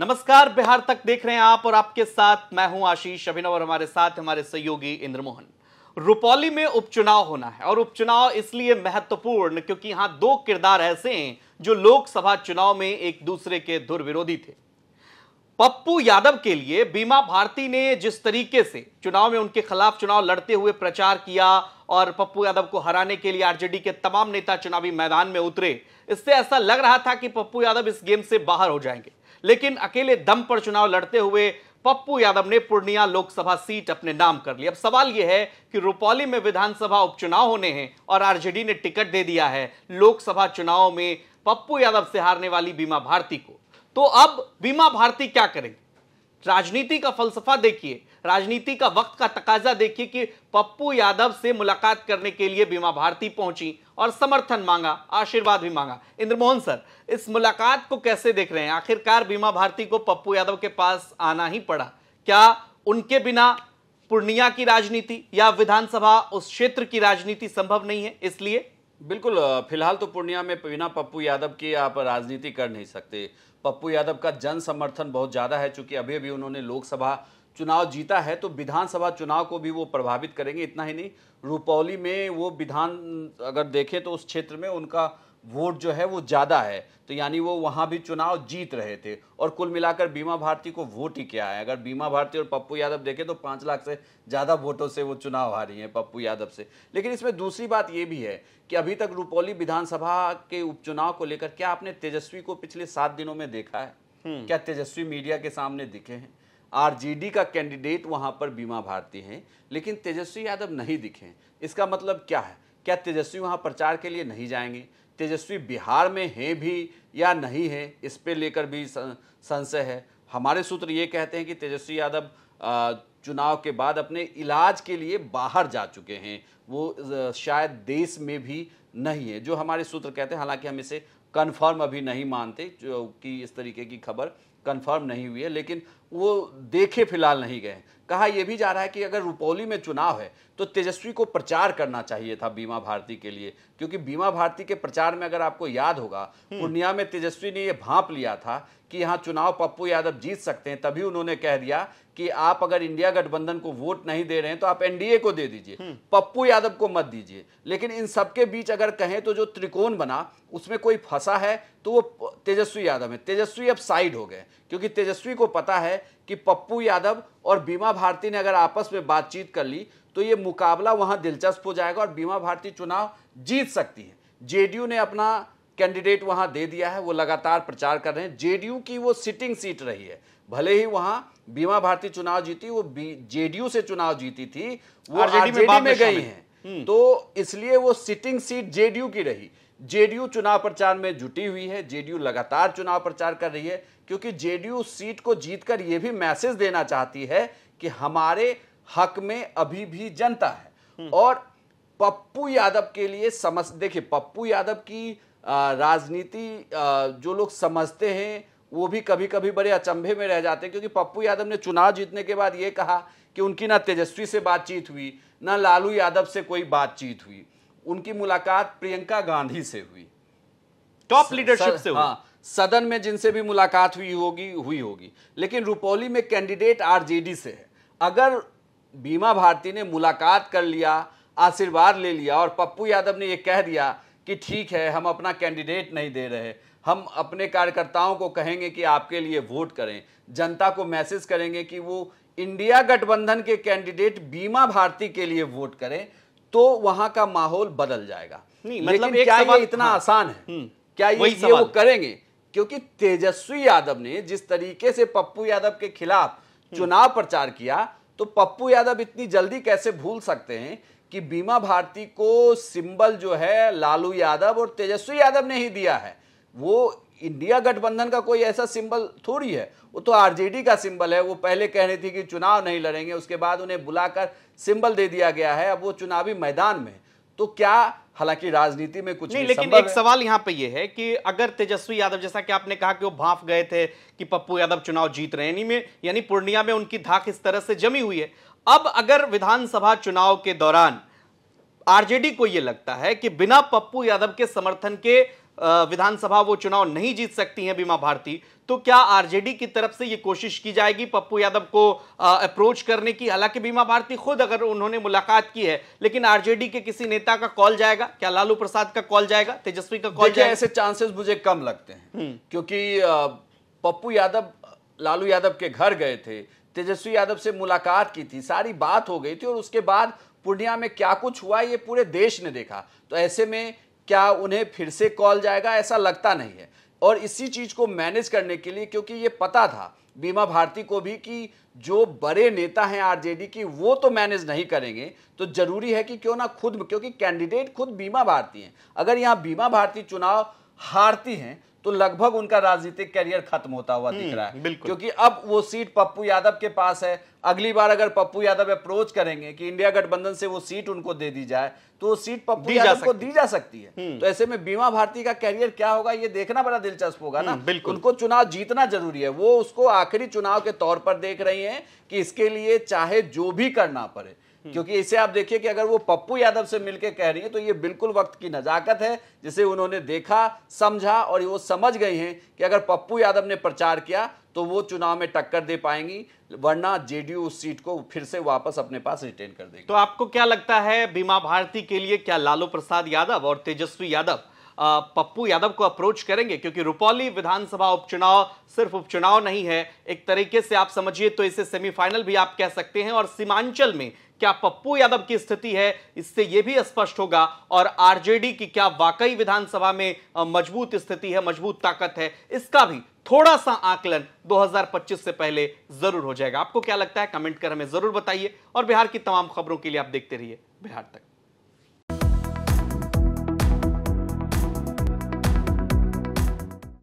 नमस्कार बिहार तक देख रहे हैं आप और आपके साथ मैं हूं आशीष अभिनव और हमारे साथ हमारे सहयोगी इंद्रमोहन रुपौली में उपचुनाव होना है और उपचुनाव इसलिए महत्वपूर्ण क्योंकि यहां दो किरदार ऐसे हैं जो लोकसभा चुनाव में एक दूसरे के धुर विरोधी थे पप्पू यादव के लिए बीमा भारती ने जिस तरीके से चुनाव में उनके खिलाफ चुनाव लड़ते हुए प्रचार किया और पप्पू यादव को हराने के लिए आरजेडी के तमाम नेता चुनावी मैदान में उतरे इससे ऐसा लग रहा था कि पप्पू यादव इस गेम से बाहर हो जाएंगे लेकिन अकेले दम पर चुनाव लड़ते हुए पप्पू यादव ने पूर्णिया लोकसभा सीट अपने नाम कर ली अब सवाल यह है कि रुपौली में विधानसभा उपचुनाव होने हैं और आरजेडी ने टिकट दे दिया है लोकसभा चुनाव में पप्पू यादव से हारने वाली बीमा भारती को तो अब बीमा भारती क्या करेंगे राजनीति का फलसफा देखिए राजनीति का वक्त का तकाजा देखिए कि पप्पू यादव से मुलाकात करने के लिए बीमा भारती पहुंची और समर्थन मांगा आशीर्वाद भी मांगा इंद्रमोहन सर इस मुलाकात को कैसे देख रहे हैं आखिरकार बीमा भारती को पप्पू यादव के पास आना ही पड़ा क्या उनके बिना पूर्णिया की राजनीति या विधानसभा उस क्षेत्र की राजनीति संभव नहीं है इसलिए बिल्कुल फिलहाल तो पूर्णिया में बिना पप्पू यादव के आप राजनीति कर नहीं सकते पप्पू यादव का जन समर्थन बहुत ज़्यादा है चूंकि अभी अभी उन्होंने लोकसभा चुनाव जीता है तो विधानसभा चुनाव को भी वो प्रभावित करेंगे इतना ही नहीं रुपौली में वो विधान अगर देखें तो उस क्षेत्र में उनका वोट जो है वो ज़्यादा है तो यानी वो वहाँ भी चुनाव जीत रहे थे और कुल मिलाकर बीमा भारती को वोट ही क्या है अगर बीमा भारती और पप्पू यादव देखें तो पाँच लाख से ज़्यादा वोटों से वो चुनाव हारी हैं पप्पू यादव से लेकिन इसमें दूसरी बात ये भी है कि अभी तक रुपौली विधानसभा के उपचुनाव को लेकर क्या आपने तेजस्वी को पिछले सात दिनों में देखा है हम्म। क्या तेजस्वी मीडिया के सामने दिखे हैं आर का कैंडिडेट वहां पर बीमा भारती हैं लेकिन तेजस्वी यादव नहीं दिखे इसका मतलब क्या है क्या तेजस्वी वहां प्रचार के लिए नहीं जाएंगे तेजस्वी बिहार में हैं भी या नहीं है इस पर लेकर भी संशय है हमारे सूत्र ये कहते हैं कि तेजस्वी यादव चुनाव के बाद अपने इलाज के लिए बाहर जा चुके हैं वो शायद देश में भी नहीं है जो हमारे सूत्र कहते हैं हालांकि हम इसे कन्फर्म अभी नहीं मानते जो कि इस तरीके की खबर कन्फर्म नहीं हुई है लेकिन वो देखे फिलहाल नहीं गए कहा यह भी जा रहा है कि अगर रुपौली में चुनाव है तो तेजस्वी को प्रचार करना चाहिए था बीमा भारती के लिए क्योंकि बीमा भारती के प्रचार में अगर आपको याद होगा हम्म। पूर्णिया में तेजस्वी ने यह भाप लिया था कि यहां चुनाव पप्पू यादव जीत सकते हैं तभी उन्होंने कह दिया कि आप अगर इंडिया गठबंधन को वोट नहीं दे रहे हैं तो आप एनडीए को दे दीजिए हम्म। पप्पू यादव को मत दीजिए लेकिन इन सबके बीच अगर कहें तो जो त्रिकोण बना उसमें कोई फंसा है तो वो तेजस्वी यादव है तेजस्वी अब साइड हो गए क्योंकि तेजस्वी को पता है कि पप्पू यादव और बीमा भारती ने अगर आपस में बातचीत कर ली तो ये मुकाबला वहां दिलचस्प हो जाएगा और बीमा भारती चुनाव जीत सकती है जेडीयू ने अपना कैंडिडेट वहां दे दिया है वो लगातार प्रचार कर रहे हैं जेडीयू की वो सिटिंग सीट रही है भले ही वहां बीमा भारती चुनाव जीती वो जेडीयू से चुनाव जीती थी वो आरजेडी में, में गई हैं हम्म। तो इसलिए वो सिटिंग सीट जेडीयू की रही जेडीयू चुनाव प्रचार में जुटी हुई है जेडीयू लगातार चुनाव प्रचार कर रही है क्योंकि जेडीयू सीट को जीतकर यह भी मैसेज देना चाहती है कि हमारे हक में अभी भी जनता है हम्म। और पप्पू यादव के लिए समझ देखिए पप्पू यादव की राजनीति जो लोग समझते हैं वो भी कभी कभी बड़े अचंभे में रह जाते हैं क्योंकि पप्पू यादव ने चुनाव जीतने के बाद ये कहा कि उनकी ना तेजस्वी से बातचीत हुई ना लालू यादव से कोई बातचीत हुई उनकी मुलाकात प्रियंका गांधी से हुई टॉप लीडरशिप से हुई हाँ, सदन में जिनसे भी मुलाकात हुई होगी हुई होगी लेकिन रुपौली में कैंडिडेट आरजेडी से है अगर बीमा भारती ने मुलाकात कर लिया आशीर्वाद ले लिया और पप्पू यादव ने यह कह दिया कि ठीक है हम अपना कैंडिडेट नहीं दे रहे हम अपने कार्यकर्ताओं को कहेंगे कि आपके लिए वोट करें जनता को मैसेज करेंगे कि वो इंडिया गठबंधन के कैंडिडेट बीमा भारती के लिए वोट करें तो वहां का माहौल बदल जाएगा नहीं मतलब एक क्या ये इतना हाँ, आसान है हम्म। क्या ये, ये वो करेंगे क्योंकि तेजस्वी यादव ने जिस तरीके से पप्पू यादव के खिलाफ हम्म। चुनाव प्रचार किया तो पप्पू यादव इतनी जल्दी कैसे भूल सकते हैं कि बीमा भारती को सिंबल जो है लालू यादव और तेजस्वी यादव ने ही दिया है वो इंडिया गठबंधन का कोई ऐसा सिंबल थोड़ी है वो तो आरजेडी का सिंबल है वो पहले कह रही थी कि चुनाव नहीं लड़ेंगे उसके बाद उन्हें बुलाकर सिंबल दे दिया गया है अब वो चुनावी मैदान में तो क्या हालांकि राजनीति में कुछ नहीं लेकिन एक सवाल यहां पे ये है कि अगर तेजस्वी यादव जैसा कि आपने कहा कि वो भाफ गए थे कि पप्पू यादव चुनाव जीत रहे हैं में यानी पूर्णिया में उनकी धाक इस तरह से जमी हुई है अब अगर विधानसभा चुनाव के दौरान आरजेडी को ये लगता है कि बिना पप्पू यादव के समर्थन के विधानसभा वो चुनाव नहीं जीत सकती हैं बीमा भारती तो क्या आरजेडी की तरफ से ये कोशिश की जाएगी पप्पू यादव को अप्रोच करने की हालांकि बीमा भारती खुद अगर उन्होंने मुलाकात की है लेकिन आरजेडी के किसी नेता का कॉल जाएगा क्या लालू प्रसाद का कॉल जाएगा तेजस्वी का कॉल जाएगा ऐसे चांसेस मुझे कम लगते हैं हम्म। क्योंकि पप्पू यादव लालू यादव के घर गए थे तेजस्वी यादव से मुलाकात की थी सारी बात हो गई थी और उसके बाद पूर्णिया में क्या कुछ हुआ ये पूरे देश ने देखा तो ऐसे में क्या उन्हें फिर से कॉल जाएगा ऐसा लगता नहीं है और इसी चीज़ को मैनेज करने के लिए क्योंकि ये पता था बीमा भारती को भी कि जो बड़े नेता हैं आरजेडी की वो तो मैनेज नहीं करेंगे तो जरूरी है कि क्यों ना खुद क्योंकि कैंडिडेट खुद बीमा भारती हैं अगर यहाँ बीमा भारती चुनाव हारती हैं तो लगभग उनका राजनीतिक कैरियर खत्म होता हुआ दिख हम्म, रहा है क्योंकि अब वो सीट पप्पू यादव के पास है अगली बार अगर पप्पू यादव अप्रोच करेंगे कि इंडिया गठबंधन से वो सीट उनको दे दी जाए तो वो सीट पप्पू यादव को दी जा सकती है हम्म। तो ऐसे में बीमा भारती का कैरियर क्या होगा ये देखना बड़ा दिलचस्प होगा ना हम्म, उनको चुनाव जीतना जरूरी है वो उसको आखिरी चुनाव के तौर पर देख रही है कि इसके लिए चाहे जो भी करना पड़े हम्म। क्योंकि इसे आप देखिए कि अगर वो पप्पू यादव से मिलकर कह रही है तो ये बिल्कुल वक्त की नजाकत है जिसे उन्होंने देखा समझा और वो समझ गई हैं कि अगर पप्पू यादव ने प्रचार किया तो वो चुनाव में टक्कर दे पाएंगी वरना जेडीयू उस सीट को फिर से वापस अपने पास रिटेन कर देगी तो आपको क्या लगता है बीमा भारती के लिए क्या लालू प्रसाद यादव और तेजस्वी यादव पप्पू यादव को अप्रोच करेंगे क्योंकि रुपौली विधानसभा उपचुनाव सिर्फ उपचुनाव नहीं है एक तरीके से आप समझिए तो इसे सेमीफाइनल भी आप कह सकते हैं और सीमांचल में क्या पप्पू यादव की स्थिति है इससे यह भी स्पष्ट होगा और आरजेडी की क्या वाकई विधानसभा में मजबूत स्थिति है मजबूत ताकत है इसका भी थोड़ा सा आकलन 2025 से पहले जरूर हो जाएगा आपको क्या लगता है कमेंट कर हमें जरूर बताइए और बिहार की तमाम खबरों के लिए आप देखते रहिए बिहार तक